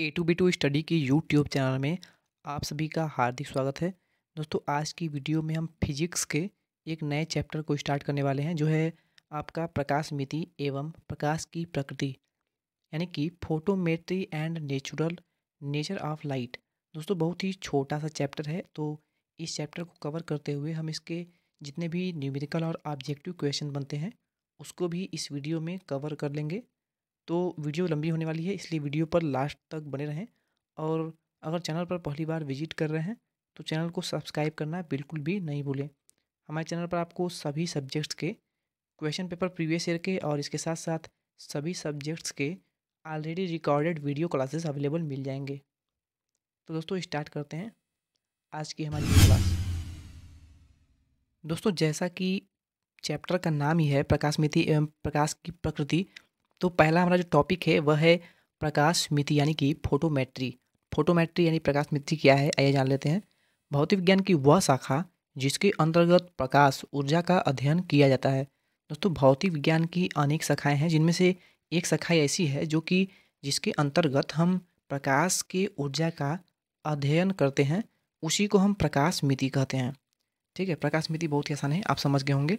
ए two B two study की YouTube channel में आप सभी का हार्दिक स्वागत है दोस्तों आज की वीडियो में हम फिजिक्स के एक नए चैप्टर को स्टार्ट करने वाले हैं जो है आपका प्रकाश मिति एवं प्रकाश की प्रकृति यानी कि photometry and natural nature of light दोस्तों बहुत ही छोटा सा चैप्टर है तो इस चैप्टर को कवर करते हुए हम इसके जितने भी न्यूमेरिकल और ऑब्जेक्टिव क्वेश्चन बनते हैं उसको भी इस वीडियो में कवर कर लेंगे तो वीडियो लंबी होने वाली है इसलिए वीडियो पर लास्ट तक बने रहें और अगर चैनल पर पहली बार विजिट कर रहे हैं तो चैनल को सब्सक्राइब करना बिल्कुल भी नहीं भूलें हमारे चैनल पर आपको सभी सब्जेक्ट्स के क्वेश्चन पेपर प्रीवियस ईयर के और इसके साथ साथ सभी सब्जेक्ट्स के already recorded video classes available मिल जाएंगे तो दोस्तों स्टार्ट करते हैं आज की हमारी क्लास दोस्तों जैसा कि चैप्टर का नाम ही है प्रकाश मिति एवं प्रकाश की प्रकृति तो पहला हमारा जो टॉपिक है वह है प्रकाश मिति यानी कि फोटोमेट्री फोटोमेट्री यानी प्रकाश मिति क्या है आइए जान लेते हैं भौतिक विज्ञान की वह शाखा जिसके अंतर्गत प्रकाश ऊर्जा का अध्ययन किया जाता है दोस्तों भौतिक विज्ञान की अनेक शाखाएँ हैं जिनमें से एक शाखा ऐसी है जो कि जिसके अंतर्गत हम प्रकाश के ऊर्जा का अध्ययन करते हैं उसी को हम प्रकाश मिति कहते हैं ठीक है प्रकाश मिति बहुत ही आसान है आप समझ गए होंगे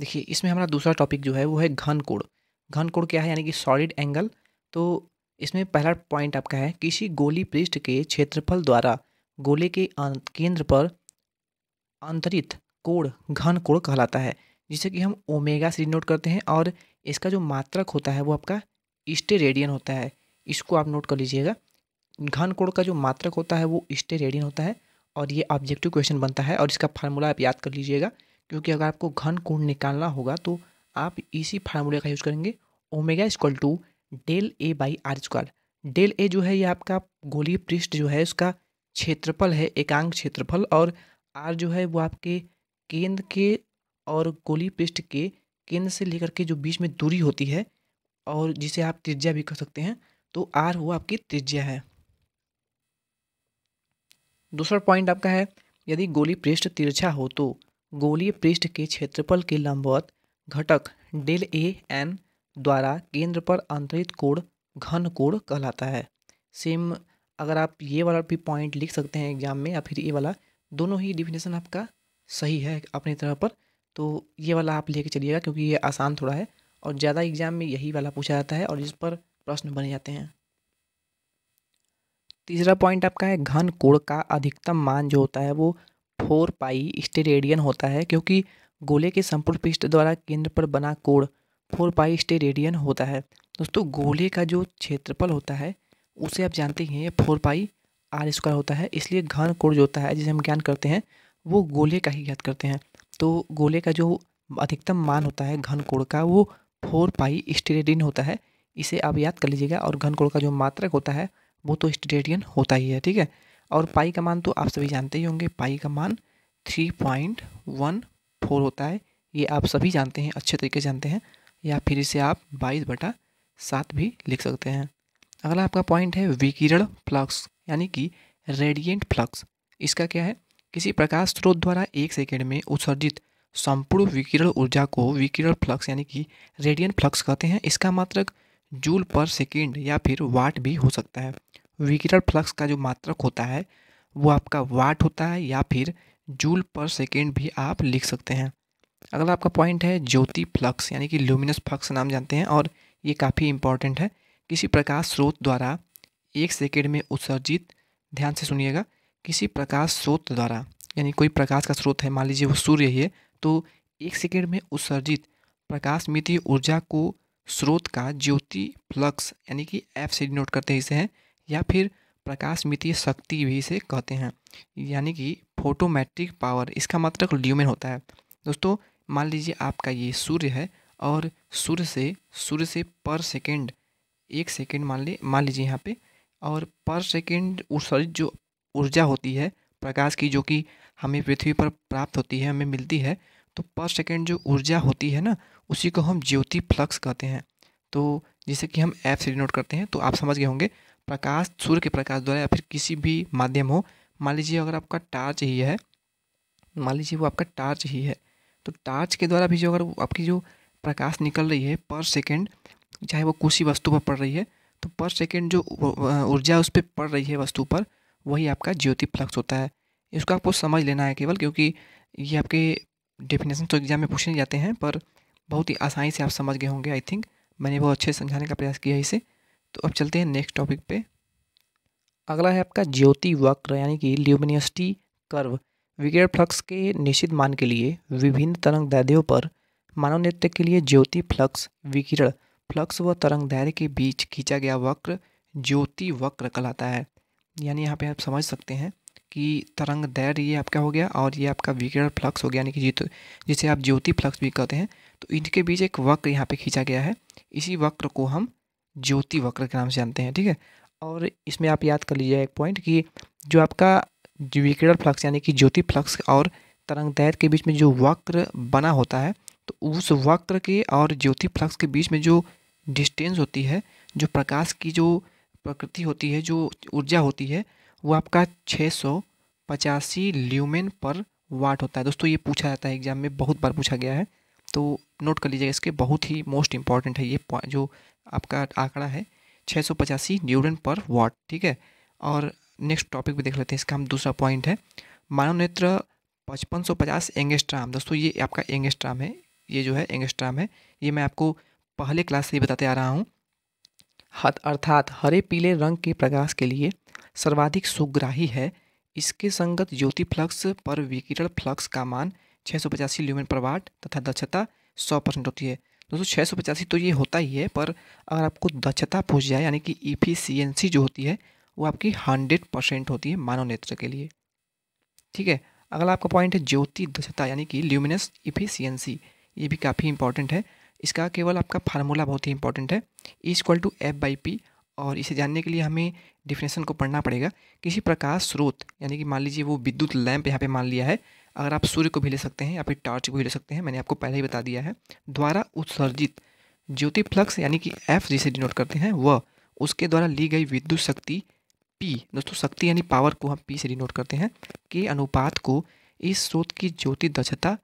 देखिए इसमें हमारा दूसरा टॉपिक जो है वो है घन कोड़ घन कोण क्या है यानी कि सॉलिड एंगल तो इसमें पहला पॉइंट आपका है किसी गोली पृष्ठ के क्षेत्रफल द्वारा गोले के केंद्र पर अंतरित कोण घन कोण कहलाता है जिसे कि हम ओमेगा सी नोट करते हैं और इसका जो मात्रक होता है वो आपका इस्टे रेडियन होता है इसको आप नोट कर लीजिएगा घन कोण का जो मात्रक होता है वो इस्टे रेडियन होता है और ये ऑब्जेक्टिव क्वेश्चन बनता है और इसका फार्मूला आप याद कर लीजिएगा क्योंकि अगर आपको घन कोण निकालना होगा तो आप इसी फार्मूले का यूज़ करेंगे omega is equal to del A by R square del A जो है ये आपका गोली पृष्ठ जो है उसका क्षेत्रफल है एकांक क्षेत्रफल और आर जो है वो आपके केंद्र के और गोली पृष्ठ के केंद्र से लेकर के जो बीच में दूरी होती है और जिसे आप त्रिज्या भी कह सकते हैं तो आर वो आपकी त्रिज्या है दूसरा पॉइंट आपका है यदि गोली पृष्ठ तिरछा हो तो गोली पृष्ठ के क्षेत्रफल के लंबवत घटक डेल ए एन द्वारा केंद्र पर अंतरित कोण घन कोण कहलाता है सेम अगर आप ये वाला भी पॉइंट लिख सकते हैं एग्जाम में या फिर ये वाला दोनों ही डिफिनेशन आपका सही है अपनी तरह पर तो ये वाला आप लेके चलिएगा क्योंकि ये आसान थोड़ा है और ज़्यादा एग्जाम में यही वाला पूछा जाता है और इस पर प्रश्न बने जाते हैं तीसरा पॉइंट आपका है घन कोण का अधिकतम मान जो होता है वो फोर पाई स्टेरेडियन होता है क्योंकि गोले के संपूर्ण पृष्ठ द्वारा केंद्र पर बना कोण फोर पाई स्टे रेडियन होता है दोस्तों गोले का जो क्षेत्रफल होता है उसे आप जानते हैं फोर पाई आर स्क्वायर होता है इसलिए घन कोण जो होता है जिसे हम ज्ञान करते हैं वो गोले का ही ज्ञात करते हैं तो गोले का जो अधिकतम मान होता है घन कोण का वो फोर पाई स्टेरेडियन होता है इसे आप याद कर लीजिएगा और घन कोण का जो मात्रक होता है वो तो स्टेरेडियन होता ही है ठीक है और पाई का मान तो आप सभी जानते ही होंगे पाई का मान थ्री पॉइंट वन फोर होता है ये आप सभी जानते हैं अच्छे तरीके से जानते हैं या फिर इसे आप बाईस बटा सात भी लिख सकते हैं अगला आपका पॉइंट है विकिरण फ्लक्स यानी कि रेडिएंट फ्लक्स इसका क्या है किसी प्रकाश स्रोत द्वारा एक सेकेंड में उत्सर्जित संपूर्ण विकिरण ऊर्जा को विकिरण फ्लक्स यानी कि रेडियंट फ्लक्स कहते हैं इसका मात्रक जूल पर सेकेंड या फिर वाट भी हो सकता है विकिरण फ्लक्स का जो मात्रक होता है वो आपका वाट होता है या फिर जूल पर सेकेंड भी आप लिख सकते हैं अगला आपका पॉइंट है ज्योति फ्लक्स यानी कि ल्यूमिनस फ्लक्स नाम जानते हैं और ये काफ़ी इंपॉर्टेंट है किसी प्रकाश स्रोत द्वारा एक सेकेंड में उत्सर्जित ध्यान से सुनिएगा किसी प्रकाश स्रोत द्वारा यानी कोई प्रकाश का स्रोत है मान लीजिए वो सूर्य ही है तो एक सेकेंड में उत्सर्जित प्रकाश मिति ऊर्जा को स्रोत का ज्योति फ्लक्स यानी कि एफ से डिनोट करते हैं इसे हैं या फिर प्रकाश मितीय शक्ति भी इसे कहते हैं यानी कि फोटोमेट्रिक पावर इसका मात्रक मतलब ल्यूमेन तो होता है दोस्तों मान लीजिए आपका ये सूर्य है और सूर्य से सूर्य से पर सेकेंड एक सेकेंड मान ली मान लीजिए यहाँ पे और पर सेकेंड सॉरी जो ऊर्जा होती है प्रकाश की जो कि हमें पृथ्वी पर प्राप्त होती है हमें मिलती है तो पर सेकेंड जो ऊर्जा होती है ना उसी को हम ज्योति फ्लक्स कहते हैं तो जिसे कि हम ऐप से डिनोट करते हैं तो आप समझ गए होंगे प्रकाश सूर्य के प्रकाश द्वारा या फिर किसी भी माध्यम हो मान लीजिए अगर आपका टार्च ही है मान लीजिए वो आपका टार्च ही है तो टार्च के द्वारा भी जो अगर आपकी जो प्रकाश निकल रही है पर सेकेंड चाहे वो कुछ वस्तु पर पड़ रही है तो पर सेकेंड जो ऊर्जा उस पर पड़ रही है वस्तु पर वही आपका ज्योति फ्लक्स होता है इसको आपको समझ लेना है केवल क्योंकि ये आपके डेफिनेशन तो एग्जाम में पूछे जाते हैं पर बहुत ही आसानी से आप समझ गए होंगे आई थिंक मैंने बहुत अच्छे समझाने का प्रयास किया इसे तो अब चलते हैं नेक्स्ट टॉपिक पे अगला है आपका ज्योति वक्र यानी कि ल्यूमिनियसिटी कर्व विकेट फ्लक्स के निश्चित मान के लिए विभिन्न तरंग दैर्ध्यों पर मानव नृत्य के लिए ज्योति फ्लक्स विकिरण फ्लक्स व तरंग दैर्य के बीच खींचा गया वक्र ज्योति वक्र कहलाता है यानी यहाँ पे आप समझ सकते हैं कि तरंग दैर्य ये आपका हो गया और ये आपका विकिरण फ्लक्स हो गया यानी कि जीत जिसे आप ज्योति फ्लक्स भी कहते हैं तो इनके बीच एक वक्र यहाँ पे खींचा गया है इसी वक्र को हम ज्योति वक्र के नाम से जानते हैं ठीक है और इसमें आप याद कर लीजिए एक पॉइंट कि जो आपका विकिरण फ्लक्स यानी कि ज्योति फ्लक्स और तरंग दैर के बीच में जो वक्र बना होता है तो उस वक्र के और ज्योति फ्लक्स के बीच में जो डिस्टेंस होती है जो प्रकाश की जो प्रकृति होती है जो ऊर्जा होती है वो आपका छः सौ पचासी ल्यूमेन पर वाट होता है दोस्तों ये पूछा जाता है एग्जाम में बहुत बार पूछा गया है तो नोट कर लीजिएगा इसके बहुत ही मोस्ट इम्पॉर्टेंट है ये जो आपका आंकड़ा है छः सौ पचासी न्यूरन पर वाट ठीक है और नेक्स्ट टॉपिक भी देख लेते हैं इसका हम दूसरा पॉइंट है मानव नेत्र पचपन सौ पचास एंगेस्ट्राम दोस्तों ये आपका एंगेस्ट्राम है ये जो है एंगेस्ट्राम है ये मैं आपको पहले क्लास से ही बताते आ रहा हूँ हद अर्थात हरे पीले रंग के प्रकाश के लिए सर्वाधिक सुग्राही है इसके संगत ज्योति फ्लक्स पर विकिरण फ्लक्स का मान छः सौ पचासी ल्यूमेन पर वाट तथा दक्षता सौ परसेंट होती है दोस्तों छः सौ पचासी तो ये होता ही है पर अगर आपको दक्षता पहुँच जाए यानी कि इफिशियंसी e जो होती है वो आपकी हंड्रेड परसेंट होती है मानव नेत्र के लिए ठीक है अगला आपका पॉइंट है ज्योति दक्षता यानी कि ल्यूमिनस इफिशियंसी e ये भी काफ़ी इंपॉर्टेंट है इसका केवल आपका फार्मूला बहुत ही इंपॉर्टेंट है is equal to F by P और इसे जानने के लिए हमें डिफिनेशन को पढ़ना पड़ेगा किसी प्रकाश स्रोत यानी कि मान लीजिए वो विद्युत लैंप यहाँ पे मान लिया है अगर आप सूर्य को भी ले सकते हैं या फिर टॉर्च को भी ले सकते हैं मैंने आपको पहले ही बता दिया है द्वारा उत्सर्जित ज्योति फ्लक्स यानी कि एफ जिसे डिनोट करते हैं वह उसके द्वारा ली गई विद्युत शक्ति पी दोस्तों शक्ति यानी पावर को हम पी से डिनोट करते हैं के अनुपात को इस स्रोत की ज्योति दक्षता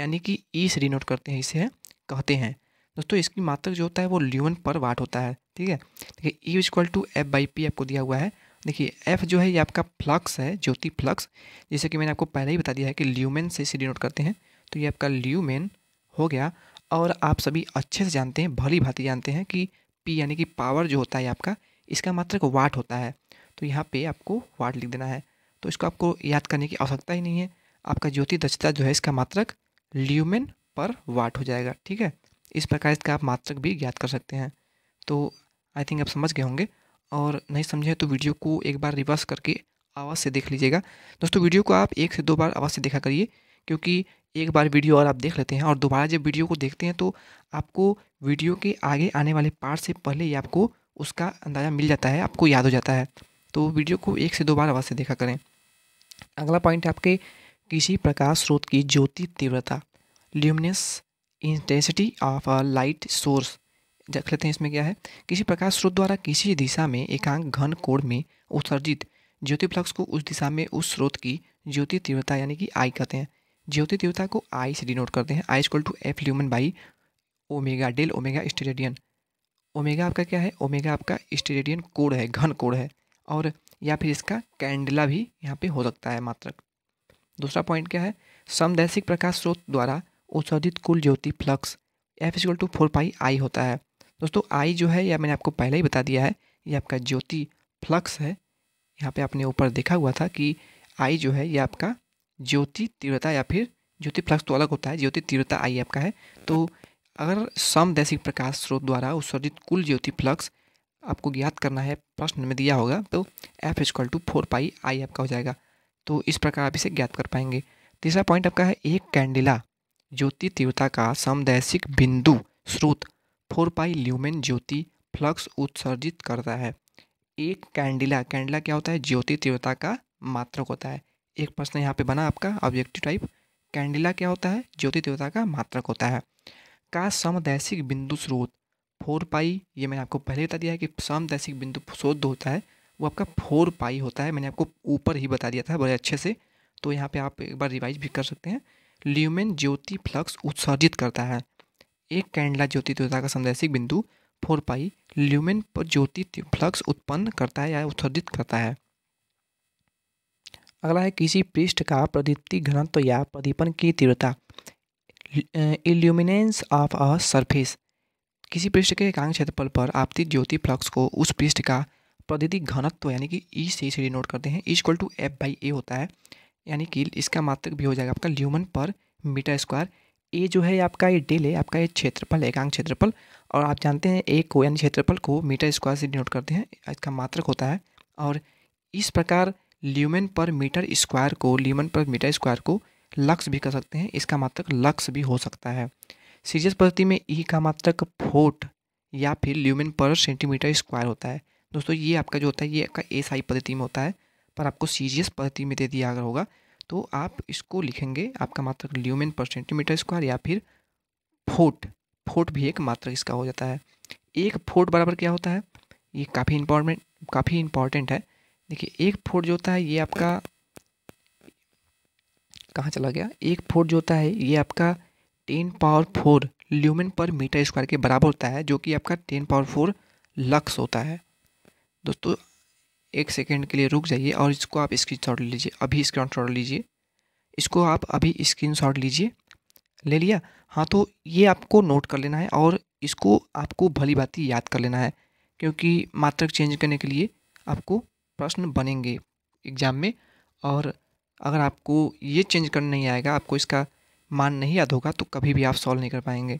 यानी कि ई e से डिनोट करते हैं इसे है, कहते हैं दोस्तों इसकी मात्रक जो होता है वो ल्यूवन पर वाट होता है ठीक है देखिए E is equal to F by P आपको दिया हुआ है देखिए एफ जो है ये आपका फ्लक्स है ज्योति फ्लक्स जैसे कि मैंने आपको पहले ही बता दिया है कि ल्यूमेन से इसे डिनोट करते हैं तो ये आपका ल्यूमेन हो गया और आप सभी अच्छे से जानते हैं भली भांति जानते हैं कि पी यानी कि पावर जो होता है आपका इसका मात्र वाट होता है तो यहाँ पे आपको वाट लिख देना है तो इसको आपको याद करने की आवश्यकता ही नहीं है आपका ज्योति दक्षता जो है इसका मात्रक ल्यूमेन पर वाट हो जाएगा ठीक है इस प्रकार इसका आप मात्रक भी ज्ञात कर सकते हैं तो आई थिंक आप समझ गए होंगे और नहीं समझे तो वीडियो को एक बार रिवर्स करके आवाज़ से देख लीजिएगा दोस्तों वीडियो को आप एक से दो बार आवाज़ से देखा करिए क्योंकि एक बार वीडियो और आप देख लेते हैं और दोबारा जब वीडियो को देखते हैं तो आपको वीडियो के आगे आने वाले पार्ट से पहले ही आपको उसका अंदाज़ा मिल जाता है आपको याद हो जाता है तो वीडियो को एक से दो बार आवाज़ से देखा करें अगला पॉइंट आपके किसी प्रकाश स्रोत की ज्योति तीव्रता luminous intensity of a light source लेते हैं इसमें क्या है किसी प्रकाश स्रोत द्वारा किसी दिशा में एकांक घन कोण में उत्सर्जित ज्योति फ्लक्स को उस दिशा में उस स्रोत की ज्योति तीव्रता यानी कि आई कहते हैं ज्योति तीव्रता को आई से डिनोट करते हैं I equal to F lumen by omega del omega steradian omega आपका क्या है ओमेगा आपका स्टेरेडियन कोड है घन कोड है और या फिर इसका कैंडला भी यहाँ पे हो सकता है मात्र दूसरा पॉइंट क्या है समदैशिक प्रकाश स्रोत द्वारा उत्सर्जित कुल ज्योति flux F equal to four pi I होता है दोस्तों आई जो है या मैंने आपको पहले ही बता दिया है ये आपका ज्योति फ्लक्स है यहाँ पे आपने ऊपर देखा हुआ था कि आई जो है ये आपका ज्योति तीव्रता या फिर ज्योति फ्लक्स तो अलग होता है ज्योति तीव्रता आई आपका है तो अगर समदैशिक प्रकाश स्रोत द्वारा उत्सर्जित कुल ज्योति फ्लक्स आपको ज्ञात करना है प्रश्न में दिया होगा तो F is equal to four pi I आपका हो जाएगा तो इस प्रकार आप इसे ज्ञात कर पाएंगे तीसरा पॉइंट आपका है एक कैंडिला ज्योति तीव्रता का समदैशिक बिंदु स्रोत फोर पाई ल्यूमेन ज्योति फ्लक्स उत्सर्जित करता है एक कैंडिला कैंडिला क्या होता है ज्योति तीव्रता का मात्रक होता है एक प्रश्न यहाँ पे बना आपका ऑब्जेक्टिव टाइप कैंडिला क्या होता है ज्योति तीव्रता का मात्रक होता है का समदैशिक बिंदु स्रोत फोर पाई ये मैंने आपको पहले बता दिया है कि समदैशिक बिंदु स्रोत होता है वो आपका फोर पाई होता है मैंने आपको ऊपर ही बता दिया था बड़े अच्छे से तो यहाँ पे आप एक बार रिवाइज भी कर सकते हैं ल्यूमेन ज्योति फ्लक्स उत्सर्जित करता है एक कैंडला ज्योति तीव्रता का संदेशिक बिंदु फोर पाई ल्यूमेन पर ज्योति फ्लक्स उत्पन्न करता है या उत्सर्जित करता है अगला है किसी पृष्ठ का प्रदीप्ति घनत्व या प्रदीपन की तीव्रता इल्यूमिनेंस ऑफ अ सरफेस किसी पृष्ठ के एकांक क्षेत्रफल पर आपती ज्योति फ्लक्स को उस पृष्ठ का प्रदीति घनत्व यानी कि ई e से इसे डिनोट करते हैं is equal to F by A होता है यानी कि इसका मात्रक भी हो जाएगा आपका ल्यूमन पर मीटर स्क्वायर ए जो है आपका ये डेल है आपका ये क्षेत्रफल एकांक क्षेत्रफल और आप जानते हैं ए को यानी क्षेत्रफल को मीटर स्क्वायर से डिनोट करते हैं इसका मात्रक होता है और इस प्रकार ल्यूमेन पर मीटर स्क्वायर को ल्यूमेन पर मीटर स्क्वायर को लक्स भी कर सकते हैं इसका मात्रक लक्स भी हो सकता है सीजियस पद्धति में ई का मात्रक फोट या फिर ल्यूमेन पर सेंटीमीटर स्क्वायर होता है दोस्तों ये आपका जो होता है ये आपका एस आई पद्धति में होता है पर आपको सीजियस पद्धति में दे दिया होगा तो आप इसको लिखेंगे आपका मात्रक ल्यूमेन पर सेंटीमीटर स्क्वायर या फिर फोट फोट भी एक मात्रक इसका हो जाता है एक फोट बराबर क्या होता है ये काफ़ी इम्पोर्टेंट काफ़ी इंपॉर्टेंट है देखिए एक फोट जो होता है ये आपका कहाँ चला गया एक फोट जो होता है ये आपका टेन पावर फोर ल्यूमेन पर मीटर स्क्वायर के बराबर होता है जो कि आपका टेन पावर फोर लक्स होता है दोस्तों एक सेकेंड के लिए रुक जाइए और इसको आप स्क्रीन शॉट लीजिए अभी स्क्रीन शॉट लीजिए इसको आप अभी स्क्रीन शॉट लीजिए ले लिया हाँ तो ये आपको नोट कर लेना है और इसको आपको भली भांति याद कर लेना है क्योंकि मात्रक चेंज करने के लिए आपको प्रश्न बनेंगे एग्ज़ाम में और अगर आपको ये चेंज करना नहीं आएगा आपको इसका मान नहीं याद होगा तो कभी भी आप सॉल्व नहीं कर पाएंगे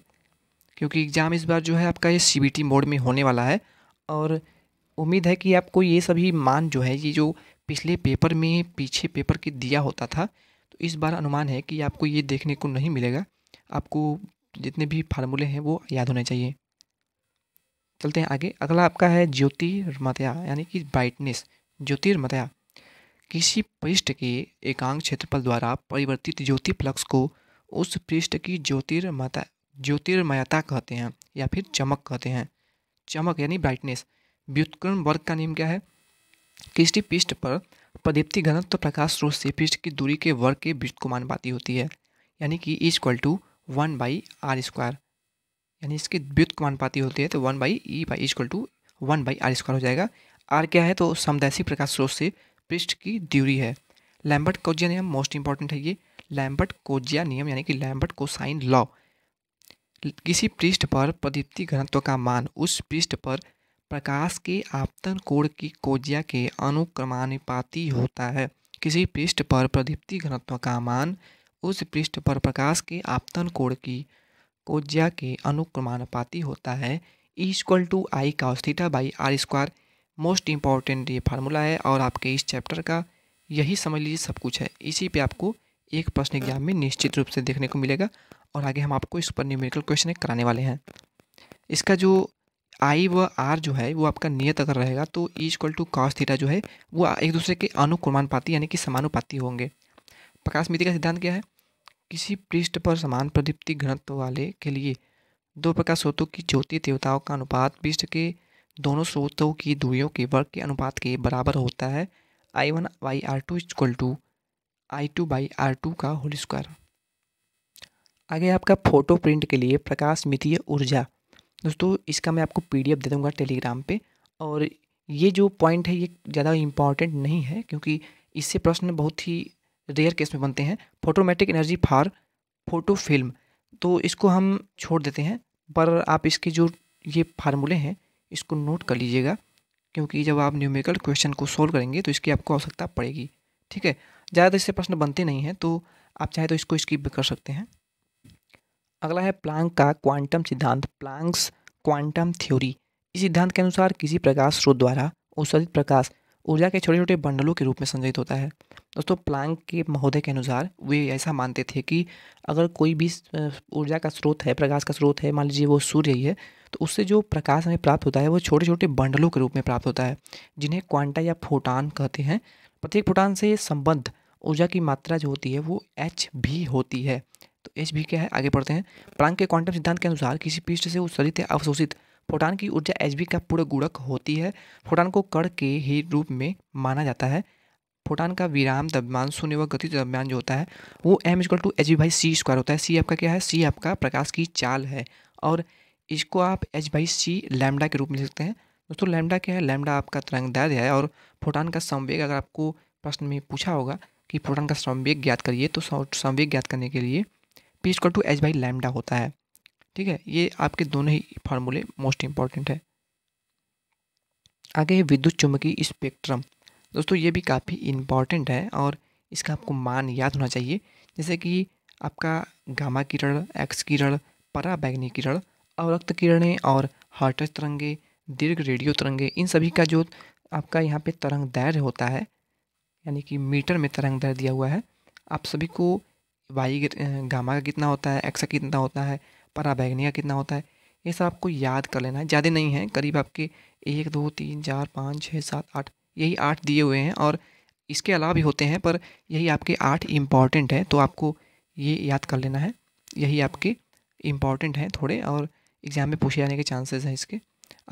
क्योंकि एग्ज़ाम इस बार जो है आपका ये सी मोड में होने वाला है और उम्मीद है कि आपको ये सभी मान जो है ये जो पिछले पेपर में पीछे पेपर के दिया होता था तो इस बार अनुमान है कि आपको ये देखने को नहीं मिलेगा आपको जितने भी फार्मूले हैं वो याद होने चाहिए चलते हैं आगे अगला आपका है ज्योतिर्मतया यानी कि ब्राइटनेस ज्योतिर्मतया किसी पृष्ठ के एकांक क्षेत्रफल द्वारा परिवर्तित ज्योति फ्लक्स को उस पृष्ठ की ज्योतिर्मता ज्योतिर्मयता कहते हैं या फिर चमक कहते हैं चमक यानी ब्राइटनेस व्युत्क्रम वर्ग का नियम क्या है किसी पृष्ठ पर प्रदीप्ति घनत्व प्रकाश स्रोत से पृष्ठ की दूरी के वर्ग के व्युत को मानपाती होती है यानी कि is e equal to one by R square यानी इसकी व्युत को मानपाती होती है तो one by E by is equal to one by R square हो जाएगा आर क्या है तो समदैशी प्रकाश स्रोत से पृष्ठ की दूरी है लैम्बर्ट कोजिया नियम मोस्ट इंपॉर्टेंट है ये लैम्बर्ट कोजिया नियम यानी कि लैम्बर्ट साइन लॉ किसी पृष्ठ पर प्रदीप्ति घनत्व का मान उस पृष्ठ पर प्रकाश के आपतन कोण की कोजिया के अनुक्रमानुपाती होता है किसी पृष्ठ पर प्रदीप्ति घनत्व का मान उस पृष्ठ पर प्रकाश के आपतन कोण की कोजिया के अनुक्रमानुपाती होता है इक्वल टू आई का theta by R square most important ये फार्मूला है और आपके इस चैप्टर का यही समझ लीजिए सब कुछ है इसी पे आपको एक प्रश्न एग्जाम में निश्चित रूप से देखने को मिलेगा और आगे हम आपको इस पर न्यूमेरिकल क्वेश्चन कराने वाले हैं इसका जो आई व आर जो है वो आपका नियत अगर रहेगा तो E equal to cos theta जो है वो एक दूसरे के अनुक्रमानुपाती यानी कि समानुपाती होंगे प्रकाश मिति का सिद्धांत क्या है किसी पृष्ठ पर समान प्रदीप्ति घनत्व वाले के लिए दो प्रकाश स्रोतों की ज्योति देवताओं का अनुपात पृष्ठ के दोनों स्रोतों की दूरियों के वर्ग के अनुपात के बराबर होता है I one by R two equal to I two by R two का होल स्क्वायर आगे आपका फोटो प्रिंट के लिए प्रकाश मितीय ऊर्जा दोस्तों इसका मैं आपको पी दे दूँगा टेलीग्राम पर और ये जो पॉइंट है ये ज़्यादा इम्पॉर्टेंट नहीं है क्योंकि इससे प्रश्न बहुत ही रेयर केस में बनते हैं photometric energy for photo film तो इसको हम छोड़ देते हैं पर आप इसके जो ये फार्मूले हैं इसको नोट कर लीजिएगा क्योंकि जब आप न्यूमेरिकल क्वेश्चन को सोल्व करेंगे तो इसकी आपको आवश्यकता पड़ेगी ठीक है ज़्यादातर इससे प्रश्न बनते नहीं हैं तो आप चाहे तो इसको स्किप भी कर सकते हैं अगला है प्लांक का क्वांटम सिद्धांत प्लांक्स क्वांटम थ्योरी इस सिद्धांत के अनुसार किसी प्रकाश स्रोत द्वारा उत्सर्जित प्रकाश ऊर्जा के छोटे छोटे बंडलों के रूप में संचित होता है दोस्तों प्लांक के महोदय के अनुसार वे ऐसा मानते थे कि अगर कोई भी ऊर्जा का स्रोत है प्रकाश का स्रोत है मान लीजिए वो सूर्य ही है तो उससे जो प्रकाश हमें प्राप्त होता है वो छोटे छोटे बंडलों के रूप में प्राप्त होता है जिन्हें क्वांटा या फोटान कहते हैं प्रत्येक फोटान से संबद्ध ऊर्जा की मात्रा जो होती है वो एच भी होती है तो एच भी क्या है आगे पढ़ते हैं प्लांक के क्वांटम सिद्धांत के अनुसार किसी पृष्ठ से उत्सलित या अवशोषित फोटान की ऊर्जा एच का पूर्ण गुणक होती है फोटान को कण के ही रूप में माना जाता है फोटान का विराम दबमान शून्य व गति दबमान जो होता है वो M is equal to H by C square होता है सी आपका क्या है सी आपका प्रकाश की चाल है और इसको आप एच बाई सी लैमडा के रूप में सकते हैं दोस्तों लैमडा क्या है लैमडा आपका तरंग दर्द है और फोटान का संवेग अगर आपको प्रश्न में पूछा होगा कि फोटान का संवेग ज्ञात करिए तो संवेग ज्ञात करने के लिए P is equal to H by lambda होता है ठीक है ये आपके दोनों ही फार्मूले मोस्ट इंपॉर्टेंट है आगे है विद्युत चुम्बकीय स्पेक्ट्रम दोस्तों ये भी काफ़ी इम्पॉर्टेंट है और इसका आपको मान याद होना चाहिए जैसे कि आपका गामा किरण एक्स किरण पराबैग्नि किरण अवरक्त किरणें और हर्टज तरंगे दीर्घ रेडियो तरंगे इन सभी का जो आपका यहाँ पे तरंग दैर्घ्य होता है यानी कि मीटर में तरंग दैर्घ्य दिया हुआ है आप सभी को वाई गामा का कितना होता है एक्सा कितना होता है पराबैगनी का कितना होता है ये सब आपको याद कर लेना है ज़्यादा नहीं है करीब आपके एक दो तीन चार पाँच छः सात आठ यही आठ दिए हुए हैं और इसके अलावा भी होते हैं पर यही आपके आठ इम्पॉर्टेंट है तो आपको ये याद कर लेना है यही आपके इम्पॉर्टेंट हैं थोड़े और एग्ज़ाम में पूछे जाने के चांसेस हैं इसके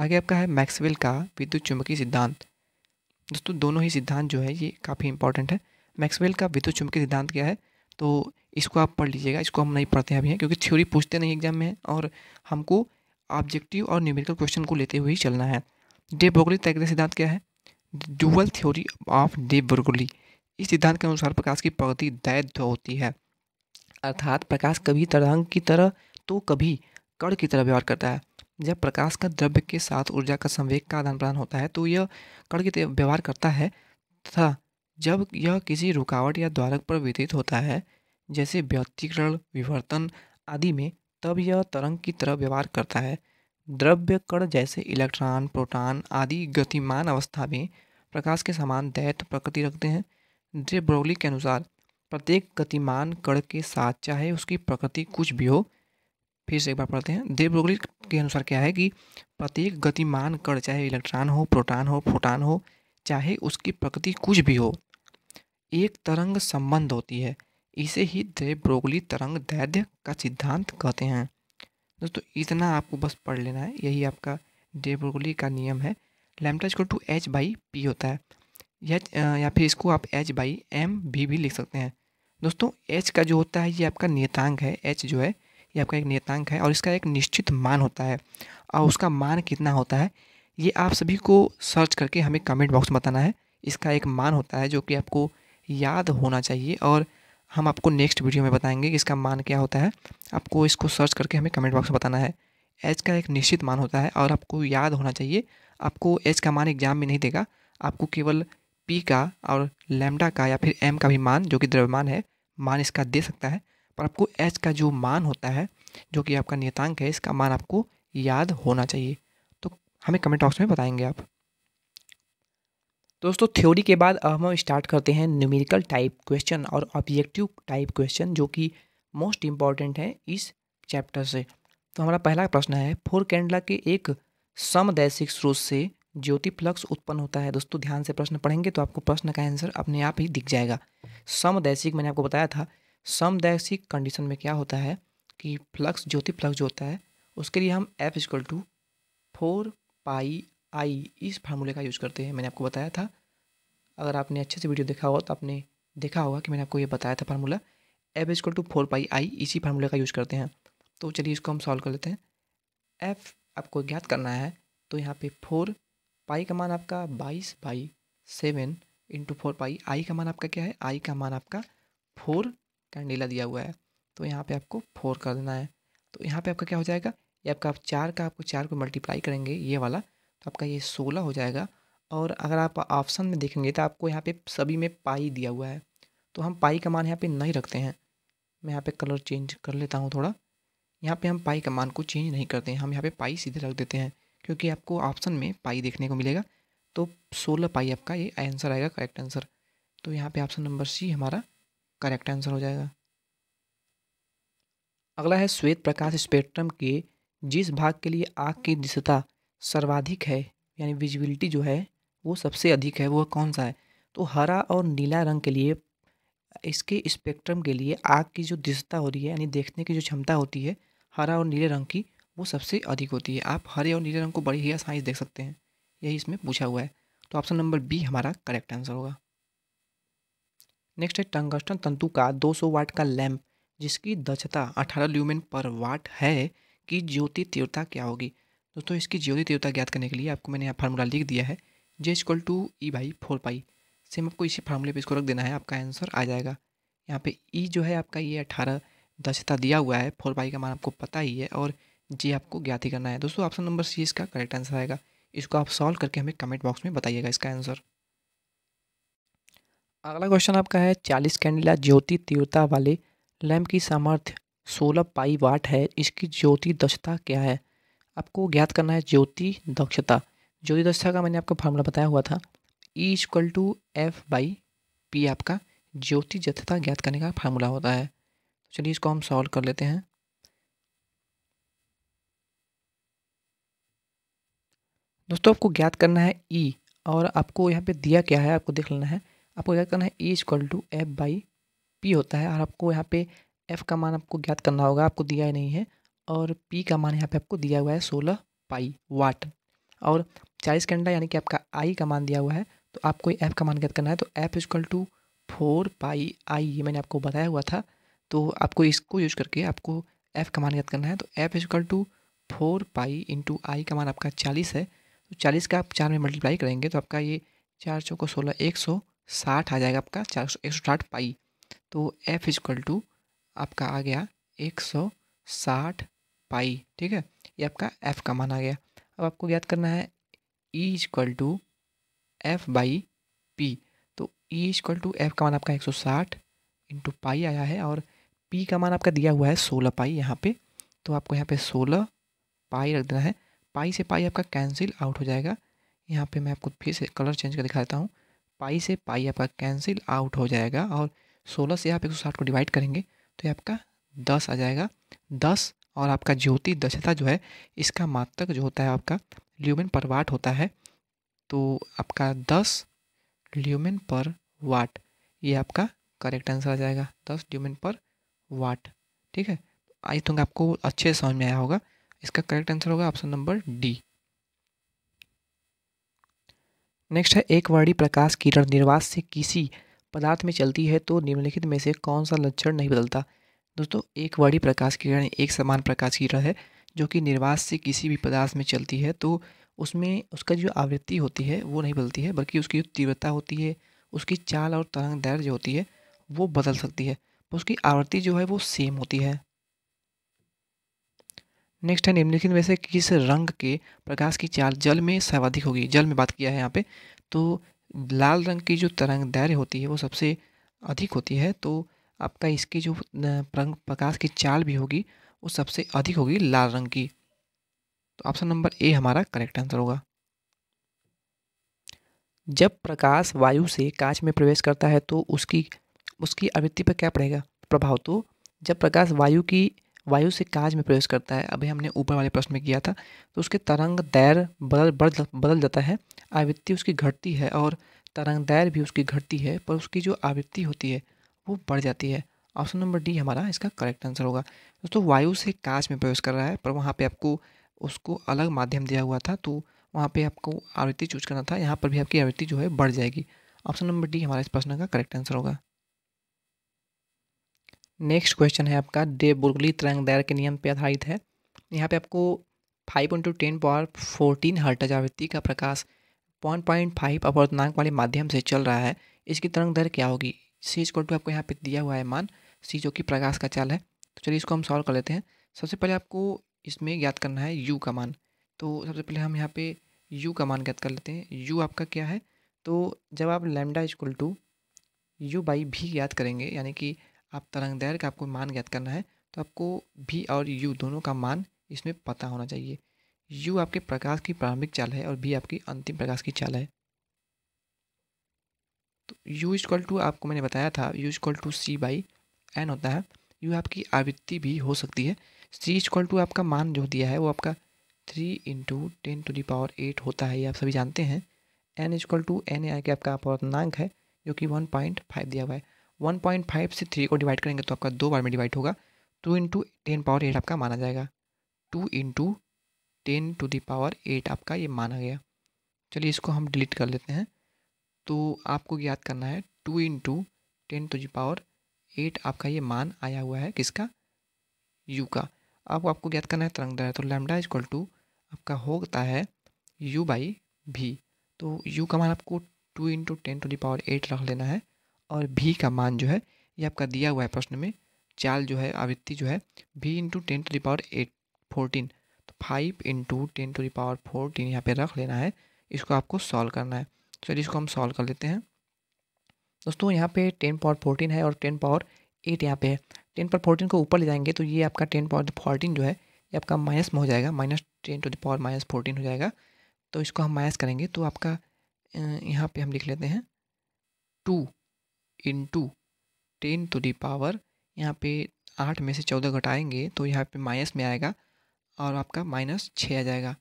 आगे आपका है मैक्सवेल का विद्युत चुंबकीय सिद्धांत दोस्तों दोनों ही सिद्धांत जो है ये काफ़ी इंपॉर्टेंट है मैक्सवेल का विद्युत चुंबकीय सिद्धांत क्या है तो इसको आप पढ़ लीजिएगा इसको हम नहीं पढ़ते हैं अभी हैं क्योंकि थ्योरी पूछते नहीं एग्जाम में और हमको ऑब्जेक्टिव और न्यूमेरिकल क्वेश्चन को लेते हुए चलना है डे बोगली तय का सिद्धांत क्या है dual theory of de Broglie इस सिद्धांत के अनुसार प्रकाश की प्रगति दैध होती है अर्थात प्रकाश कभी तरंग की तरह तो कभी कण की तरह व्यवहार करता है जब प्रकाश का द्रव्य के साथ ऊर्जा का संवेग का आदान प्रदान होता है तो यह कण की तरह व्यवहार करता है तथा जब यह किसी रुकावट या द्वारक पर व्यतीत होता है जैसे व्यक्तिकरण विवर्तन आदि में तब यह तरंग की तरह व्यवहार करता है द्रव्य कण जैसे इलेक्ट्रॉन प्रोटॉन आदि गतिमान अवस्था में प्रकाश के समान दैत प्रकृति रखते हैं ब्रोली के अनुसार प्रत्येक गतिमान कण के साथ चाहे उसकी प्रकृति कुछ भी हो फिर से एक बार पढ़ते हैं देव ब्रोगली के अनुसार क्या है कि प्रत्येक गतिमान कण चाहे इलेक्ट्रॉन हो प्रोटॉन हो फोटान हो चाहे उसकी प्रकृति कुछ भी हो एक तरंग संबंध होती है इसे ही दे ब्रोगली तरंग दैध्य का सिद्धांत कहते हैं दोस्तों इतना आपको बस पढ़ लेना है यही आपका डे ब्रोगली का नियम है lambda is equal to H by P होता है या या फिर इसको आप एच बाई एम भी भी लिख सकते हैं दोस्तों एच का जो होता है ये आपका नियतांक है एच जो है ये आपका एक नियतांक है और इसका एक निश्चित मान होता है और उसका मान कितना होता है ये आप सभी को सर्च करके हमें कमेंट बॉक्स में बताना है इसका एक मान होता है जो कि आपको याद होना चाहिए और हम आपको नेक्स्ट वीडियो में बताएंगे कि इसका मान क्या होता है आपको इसको सर्च करके हमें कमेंट बॉक्स में बताना है एच का एक निश्चित मान होता है और आपको याद होना चाहिए आपको एच का मान एग्जाम में नहीं देगा आपको केवल पी का और लेमडा का या फिर एम का भी मान जो कि द्रव्यमान है मान इसका दे सकता है पर आपको एच का जो मान होता है जो कि आपका नियतांक है इसका मान आपको याद होना चाहिए तो हमें कमेंट बॉक्स में बताएंगे आप दोस्तों थ्योरी के बाद अब हम स्टार्ट करते हैं न्यूमेरिकल टाइप क्वेश्चन और ऑब्जेक्टिव टाइप क्वेश्चन जो कि मोस्ट इम्पॉर्टेंट है इस चैप्टर से तो हमारा पहला प्रश्न है फोर कैंडला के एक समदैशिक स्रोत से ज्योति फ्लक्स उत्पन्न होता है दोस्तों ध्यान से प्रश्न पढ़ेंगे तो आपको प्रश्न का आंसर अपने आप ही दिख जाएगा समदैशिक मैंने आपको बताया था समदैशिक कंडीशन में क्या होता है कि फ्लक्स ज्योति फ्लक्स जो होता है उसके लिए हम F is equal to four pi I इस फार्मूले का यूज़ करते हैं मैंने आपको बताया था अगर आपने अच्छे से वीडियो देखा हो तो आपने देखा होगा कि मैंने आपको ये बताया था formula F is equal to four pi I इसी फार्मूले का यूज़ करते हैं तो चलिए इसको हम सॉल्व कर लेते हैं एफ़ आपको ज्ञात करना है तो यहाँ पे फोर पाई का मान आपका बाईस by seven into four pi I का मान आपका क्या है आई का मान आपका फोर कैंडीला दिया हुआ है तो यहाँ पे आपको फोर कर देना है तो यहाँ पे आपका क्या हो जाएगा ये आपका आप चार का आपको चार को मल्टीप्लाई करेंगे ये वाला तो आपका ये सोलह हो जाएगा और अगर आप ऑप्शन में देखेंगे तो आपको यहाँ पे सभी में पाई दिया हुआ है तो हम पाई का मान यहाँ पे नहीं रखते हैं मैं यहाँ पे कलर चेंज कर लेता हूँ थोड़ा यहाँ पे हम पाई का मान को चेंज नहीं करते हैं हम यहाँ पे पाई सीधे रख देते हैं क्योंकि आपको ऑप्शन में पाई देखने को मिलेगा तो सोलह पाई आपका ये आंसर आएगा करेक्ट आंसर तो यहाँ पर ऑप्शन नंबर सी हमारा करेक्ट आंसर हो जाएगा अगला है श्वेत प्रकाश स्पेक्ट्रम के जिस भाग के लिए आग की दिशता सर्वाधिक है यानी विजिबिलिटी जो है वो सबसे अधिक है वो कौन सा है तो हरा और नीला रंग के लिए इसके स्पेक्ट्रम के लिए आग की जो दिशता हो रही है यानी देखने की जो क्षमता होती है हरा और नीले रंग की वो सबसे अधिक होती है आप हरे और नीले रंग को बड़ी ही आसानी से देख सकते हैं यही इसमें पूछा हुआ है तो ऑप्शन नंबर बी हमारा करेक्ट आंसर होगा नेक्स्ट है टंगस्टन तंतु का 200 वाट का लैम्प जिसकी दक्षता 18 ल्यूमेन पर वाट है कि ज्योति तीव्रता क्या होगी दोस्तों तो इसकी ज्योति तीव्रता ज्ञात करने के लिए आपको मैंने यहाँ फार्मूला लिख दिया है J equal to E by four pi same आपको इसी फार्मूले पे इसको रख देना है आपका आंसर आ जाएगा यहाँ पे ई e जो है आपका ये अठारह दशता दिया हुआ है फोर पाई का मान आपको पता ही है और जे आपको ज्ञात ही करना है दोस्तों ऑप्शन नंबर सी इसका करेक्ट आंसर आएगा इसको आप सॉल्व करके हमें कमेंट बॉक्स में बताइएगा इसका आंसर अगला क्वेश्चन आपका है चालीस कैंडिला ज्योति तीव्रता वाले लैम्प की सामर्थ्य सोलह पाई वाट है इसकी ज्योति दक्षता क्या है आपको ज्ञात करना है ज्योति दक्षता ज्योति दक्षता का मैंने आपको फार्मूला बताया हुआ था E equal to F by P आपका ज्योति दक्षता ज्ञात करने का फार्मूला होता है तो चलिए इसको हम सॉल्व कर लेते हैं दोस्तों आपको ज्ञात करना है ई e और आपको यहाँ पे दिया क्या है आपको देख लेना है आपको ज्ञात करना है E is equal to F by P होता है और आपको यहाँ पे एफ का मान आपको ज्ञात करना होगा आपको दिया ही नहीं है और पी का मान यहाँ पे आपको दिया हुआ है सोलह पाई वाट और चालीस घंटा यानी कि आपका आई का मान दिया हुआ है तो आपको एफ़ का मान ज्ञात करना है तो F is equal to four pi I ये मैंने आपको बताया हुआ था तो आपको इसको यूज करके आपको एफ़ का मान ज्ञात करना है तो F is equal to four pi into I का मान आपका चालीस है तो चालीस का आप चार में मल्टीप्लाई करेंगे तो आपका ये चार चौको सोलह एक सौ साठ आ जाएगा आपका चार सौ एक सौ साठ पाई तो एफ इजक्ल टू आपका आ गया एक सौ साठ पाई ठीक है ये आपका एफ़ का मान आ गया अब आपको याद करना है E is equal to F by P तो ई इजक्ल टू एफ का मान आपका 160 सौ इंटू पाई आया है और पी का मान आपका दिया हुआ है सोलह पाई यहाँ पे तो आपको यहाँ पे सोलह पाई रख देना है पाई से पाई आपका कैंसिल आउट हो जाएगा यहाँ पे मैं आपको फिर से कलर चेंज कर दिखा देता हूँ पाई से पाई आपका कैंसिल आउट हो जाएगा और सोलह से आप एक सौ साठ को डिवाइड करेंगे तो ये आपका दस आ जाएगा दस और आपका ज्योति दशता जो है इसका मात्रक जो होता है आपका ल्यूमेन पर वाट होता है तो आपका दस ल्यूमेन पर वाट ये आपका करेक्ट आंसर आ जाएगा दस ल्यूमेन पर वाट ठीक है आई थिंक आपको अच्छे से समझ में आया होगा इसका करेक्ट आंसर होगा ऑप्शन नंबर डी नेक्स्ट है एक वर्णी प्रकाश किरण निर्वास से किसी पदार्थ में चलती है तो निम्नलिखित में से कौन सा लक्षण नहीं बदलता दोस्तों एक वाड़ी प्रकाश की किरण एक समान प्रकाश की किरण है जो कि निर्वास से किसी भी पदार्थ में चलती है तो उसमें उसका जो आवृत्ति होती है वो नहीं बदलती है बल्कि उसकी जो तीव्रता होती है उसकी चाल और तरंग दैर जो होती है वो बदल सकती है तो उसकी आवृत्ति जो है वो सेम होती है नेक्स्ट है निम्नलिखित में से किस रंग के प्रकाश की चाल जल में सर्वाधिक होगी जल में बात किया है यहाँ पे तो लाल रंग की जो तरंग दैर्य होती है वो सबसे अधिक होती है तो आपका इसकी जो प्रकाश की चाल भी होगी वो सबसे अधिक होगी लाल रंग की तो ऑप्शन नंबर ए हमारा करेक्ट आंसर होगा जब प्रकाश वायु से कांच में प्रवेश करता है तो उसकी उसकी आवृत्ति पर क्या पड़ेगा प्रभाव तो जब प्रकाश वायु की वायु से कांच में प्रवेश करता है अभी हमने ऊपर वाले प्रश्न में किया था तो उसके तरंग दैर बदल बढ़ बदल जाता है आवृत्ति उसकी घटती है और तरंग दैर भी उसकी घटती है पर उसकी जो आवृत्ति होती है वो बढ़ जाती है ऑप्शन नंबर डी हमारा इसका करेक्ट आंसर होगा दोस्तों वायु से कांच में प्रवेश कर रहा है पर वहाँ पे आपको उसको अलग माध्यम दिया हुआ था तो वहाँ पे आपको आवृत्ति चूज करना था यहाँ पर भी आपकी आवृत्ति जो है बढ़ जाएगी ऑप्शन नंबर डी हमारा इस प्रश्न का करेक्ट आंसर होगा नेक्स्ट क्वेश्चन है आपका डे बुर्गली तरंग दैर के नियम पर आधारित है यहाँ पर आपको five into ten power fourteen hertz आवृत्ति का प्रकाश वन पॉइंट फाइव अपवर्तनांक वाले माध्यम से चल रहा है इसकी तरंग दर क्या होगी सी इज टू आपको यहाँ पे दिया हुआ है मान सी जो कि प्रकाश का चाल है तो चलिए इसको हम सॉल्व कर लेते हैं सबसे पहले आपको इसमें ज्ञात करना है यू का मान तो सबसे पहले हम यहाँ पे यू का मान ज्ञात कर लेते हैं यू आपका क्या है तो जब आप lambda is equal to U by भी ज्ञात करेंगे यानी कि आप तरंग दैर का आपको मान ज्ञात करना है तो आपको भी और यू दोनों का मान इसमें पता होना चाहिए यू आपके प्रकाश की प्रारंभिक चाल है और भी आपकी अंतिम प्रकाश की चाल है तो यू इजक्ल टू आपको मैंने बताया था u is equal to C by N होता है यू आपकी आवृत्ति भी हो सकती है सी इजक्ल टू आपका मान जो दिया है वो आपका three into ten to power eight होता है ये आप सभी जानते हैं N is equal to N A कि आपका अपवर्तनांक है जो कि वन पॉइंट फाइव दिया हुआ है वन पॉइंट फाइव से थ्री को डिवाइड करेंगे तो आपका दो बार में डिवाइड होगा two into ten power eight आपका माना जाएगा two into ten to power eight आपका ये माना गया चलिए इसको हम डिलीट कर लेते हैं तो आपको ज्ञात करना है टू इंटू टेन टू जी पावर एट आपका ये मान आया हुआ है किसका यू का अब आपको ज्ञात करना है तरंग दर तो लैमडा इज्कवल टू आपका होता है यू बाई भी तो यू का मान आपको two into ten to the power eight रख लेना है और भी का मान जो है ये आपका दिया हुआ है प्रश्न में चाल जो है आवृत्ति जो है भी इंटू टेन टू दावर पावर एट फोर्टीन तो five into ten to the power fourteen यहाँ पे रख लेना है इसको आपको सॉल्व करना है चलिए इसको हम सॉल्व कर लेते हैं दोस्तों यहाँ पे टेन पावर फोर्टीन है और टेन पावर एट यहाँ पे है टेन पावर फोर्टीन को ऊपर ले जाएंगे तो ये आपका टेन पावर फोर्टीन जो है ये आपका माइनस में हो जाएगा minus ten to the power minus fourteen हो जाएगा तो इसको हम माइनस करेंगे तो आपका यहाँ पे हम लिख लेते हैं two into ten to the power यहाँ पे आठ में से चौदह घटाएंगे तो यहाँ पे माइनस में आएगा और आपका माइनस छः आ जाएगा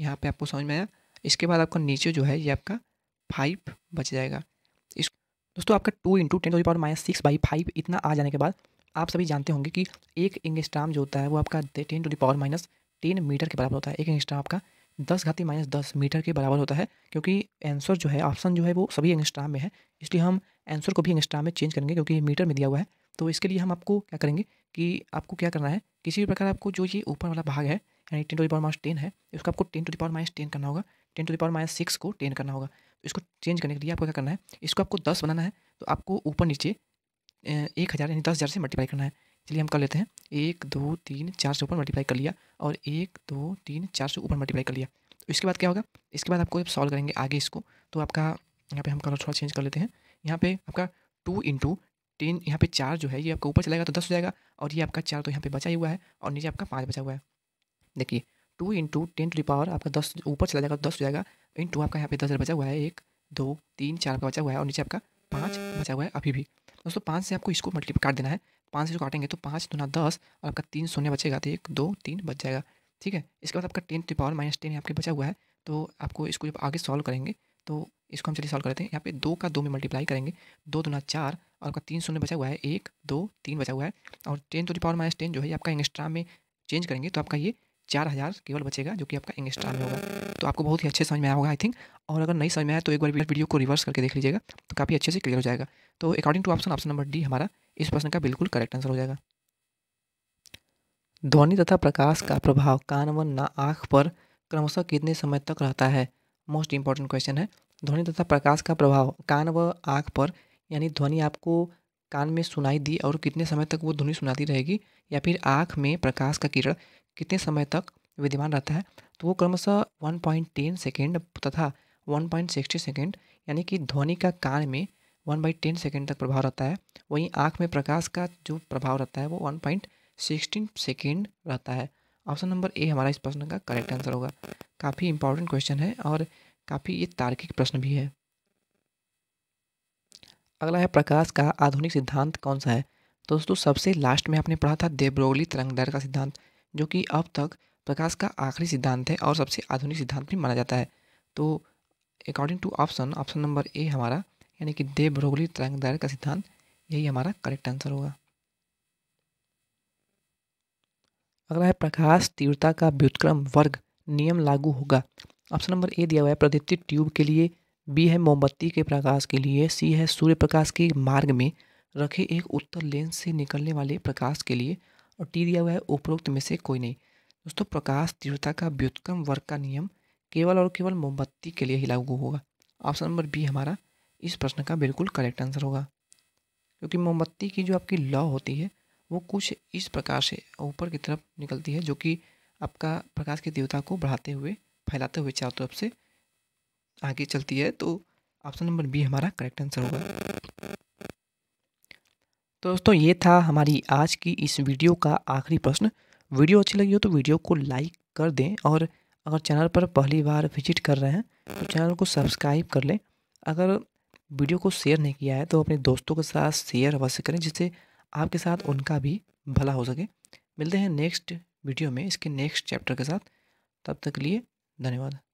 यहाँ पे आपको समझ में आया इसके बाद आपका नीचे जो है ये आपका फाइव बच जाएगा इस दोस्तों आपका two into ten to power minus six by five इतना आ जाने के बाद आप सभी जानते होंगे कि एक इंगस्ट्राम जो होता है वो आपका ten to power minus ten metre के बराबर होता है एक इंगस्ट्राम आपका दस घाती माइनस दस मीटर के बराबर होता है क्योंकि आंसर जो है ऑप्शन जो है वो सभी इंगस्ट्राम में है इसलिए हम आंसर को भी इंगस्ट्राम में चेंज करेंगे क्योंकि ये मीटर में दिया हुआ है तो इसके लिए हम आपको क्या करेंगे कि आपको क्या करना है किसी भी प्रकार आपको जो ये ऊपर वाला भाग है यानी ten to power minus ten है उसको आपको ten to power minus ten करना होगा ten to power minus six को टेन करना होगा तो इसको चेंज करने के लिए आपको क्या करना है इसको आपको दस बनाना है तो आपको ऊपर नीचे एक हज़ार यानी दस हज़ार से मल्टीप्लाई करना है चलिए हम कर लेते हैं एक दो तीन चार से ऊपर मल्टीप्लाई कर लिया और एक दो तीन चार से ऊपर मल्टीप्लाई कर लिया तो इसके बाद क्या होगा इसके बाद आपको जब सॉल्व करेंगे आगे इसको तो आपका यहाँ पे हम कलर थोड़ा चेंज कर लेते हैं यहाँ पे आपका टू इंटू टेन यहाँ पे चार जो है ये आपका ऊपर चलेगा तो दस हो जाएगा और ये आपका चार तो यहाँ पे बचा हुआ है और नीचे आपका पाँच बचा हुआ है देखिए two into ten to power आपका दस ऊपर चला जाएगा तो दस हो जाएगा इंटू आपका यहाँ पे दस बचा हुआ है एक दो तीन चार का बचा हुआ है और नीचे आपका पाँच बचा हुआ है अभी भी दोस्तों पाँच से आपको इसको मल्टीप काट देना है पाँच से जो काटेंगे तो पाँच दुना दस और आपका तीन शून्य बचेगा तो एक दो तीन बच जाएगा ठीक है इसके बाद आपका ten to power minus ten आपके बचा हुआ है तो आपको इसको जब आगे सॉल्व करेंगे तो इसको हम चलिए सॉल्व करते हैं यहाँ पे दो का दो में मल्टीप्लाई करेंगे दो दुना चार और आपका तीन शून्य बचा हुआ है एक दो तीन बचा हुआ है और ten to power minus ten जो है आपका इंस्ट्रा में चेंज करेंगे तो आपका ये चार हज़ार केवल बचेगा जो कि आपका इंस्टॉल होगा तो आपको बहुत ही अच्छे समझ में आया होगा आई थिंक और अगर नहीं समझ में आया तो एक बार वीडियो को रिवर्स करके देख लीजिएगा तो काफ़ी अच्छे से क्लियर हो जाएगा तो according to option option number D हमारा इस प्रश्न का बिल्कुल करेक्ट आंसर हो जाएगा ध्वनि तथा प्रकाश का प्रभाव कान व ना आँख पर क्रमशः कितने समय तक रहता है मोस्ट इंपॉर्टेंट क्वेश्चन है ध्वनि तथा प्रकाश का प्रभाव कान व आँख पर यानी ध्वनि आपको कान में सुनाई दी और कितने समय तक वो ध्वनि सुनाती रहेगी या फिर आँख में प्रकाश का किरण कितने समय तक विद्यमान रहता है तो वो क्रमशः वन पॉइंट टेन सेकेंड तथा वन पॉइंट सिक्सटी सेकेंड यानी कि ध्वनि का कान में वन बाई टेन सेकेंड तक प्रभाव रहता है वहीं आँख में प्रकाश का जो प्रभाव रहता है वो वन पॉइंट सिक्सटीन सेकेंड रहता है ऑप्शन नंबर ए हमारा इस प्रश्न का करेक्ट आंसर होगा काफ़ी इंपॉर्टेंट क्वेश्चन है और काफ़ी ये तार्किक प्रश्न भी है अगला है प्रकाश का आधुनिक सिद्धांत कौन सा है दोस्तों सबसे लास्ट में आपने पढ़ा था देब्रोगली तरंगदैर का सिद्धांत जो कि अब तक प्रकाश का आखिरी सिद्धांत है और सबसे आधुनिक सिद्धांत भी माना जाता है तो according to option option number A हमारा यानी कि देव ब्रोगली तरंग दायर का सिद्धांत यही हमारा करेक्ट आंसर होगा अगला है प्रकाश तीव्रता का व्युतक्रम वर्ग नियम लागू होगा ऑप्शन नंबर ए दिया हुआ है प्रदीप्ति ट्यूब के लिए बी है मोमबत्ती के प्रकाश के लिए सी है सूर्य प्रकाश के मार्ग में रखे एक उत्तर लेंस से निकलने वाले प्रकाश के लिए और टी दिया हुआ है उपरोक्त में से कोई नहीं दोस्तों प्रकाश तीव्रता का व्युत्क्रम वर्ग का नियम केवल और केवल मोमबत्ती के लिए ही लागू होगा ऑप्शन नंबर बी हमारा इस प्रश्न का बिल्कुल करेक्ट आंसर होगा क्योंकि मोमबत्ती की जो आपकी लॉ होती है वो कुछ इस प्रकार से ऊपर की तरफ निकलती है जो कि आपका प्रकाश की तीव्रता को बढ़ाते हुए फैलाते हुए चारों तरफ से आगे चलती है तो ऑप्शन नंबर बी हमारा करेक्ट आंसर होगा तो दोस्तों ये था हमारी आज की इस वीडियो का आखिरी प्रश्न वीडियो अच्छी लगी हो तो वीडियो को लाइक कर दें और अगर चैनल पर पहली बार विजिट कर रहे हैं तो चैनल को सब्सक्राइब कर लें अगर वीडियो को शेयर नहीं किया है तो अपने दोस्तों के साथ शेयर अवश्य करें जिससे आपके साथ उनका भी भला हो सके मिलते हैं नेक्स्ट वीडियो में इसके नेक्स्ट चैप्टर के साथ तब तक के लिए धन्यवाद